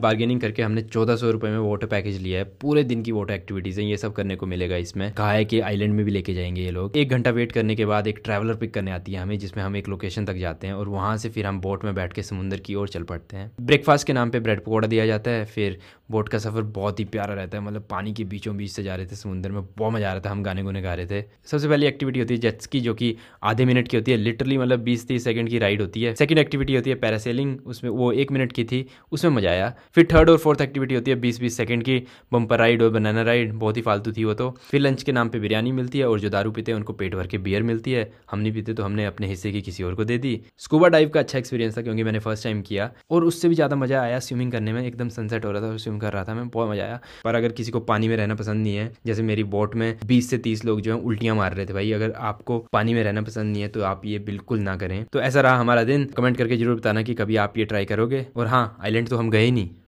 bargaining करके हमने चौदह सौ रुपए में वोटर पैकेज लिया है पूरे दिन की वोटर एक्टिविटीज़ है ये सब करने को मिलेगा इसमें कहा है कि आइलैंड में भी लेके जाएंगे ये लोग एक घंटा वेट करने के बाद एक ट्रैवलर पिक करने आती है हमें जिसमें हम एक लोकेशन तक जाते हैं और वहां से फिर हम बोट में बैठ के समुंदर की ओर चल पड़ते हैं ब्रेकफास्ट के नाम पे ब्रेड पकौड़ा दिया जाता है फिर बोट का सफ़र बहुत ही प्यारा रहता है मतलब पानी के बीचों बीच से जा रहे थे समुंदर में बहुत मज़ा आ रहा था हम गाने गुने गा रहे थे सबसे पहली एक्टिविटी होती है जेट्स की जो कि आधे मिनट की होती है लिटरली मतलब बीस तीस सेकंड की राइड होती है सेकंड एक्टिविटी होती है पैरासेलिंग उसमें वो एक मिनट की थी उसमें मज़ा आया फिर थर्ड और फोर्थ एक्टिविटी होती है बीस बीस सेकंड की बम्पर राइड और बनाना राइड बहुत ही फालतू थी वो तो फिर लंच के नाम पर बिरयानी मिलती है और जो दारू पीते हैं उनको पेट भर के बियर मिलती है हम नहीं पीते तो हमने अपने हिस्से की किसी और को दे दी स्कूबा डाइव का अच्छा एक्सपीरियंस था क्योंकि मैंने फर्स्ट टाइम किया और उससे भी ज़्यादा मज़ा आया स्विमिंग करने में एकदम सनसेट हो रहा था और स्विम कर रहा था मैं बहुत मज़ा आया पर अगर किसी को पानी में रहना पसंद नहीं है जैसे मेरी बोट में बीस से तीस लोग जो है उल्टियां मार रहे थे भाई अगर आपको पानी में रहना पसंद नहीं है तो आप ये बिल्कुल ना करें तो ऐसा रहा हमारा दिन कमेंट करके जरूर बताना कि कभी आप ये ट्राई करोगे और हाँ आइलैंड तो हम गए नहीं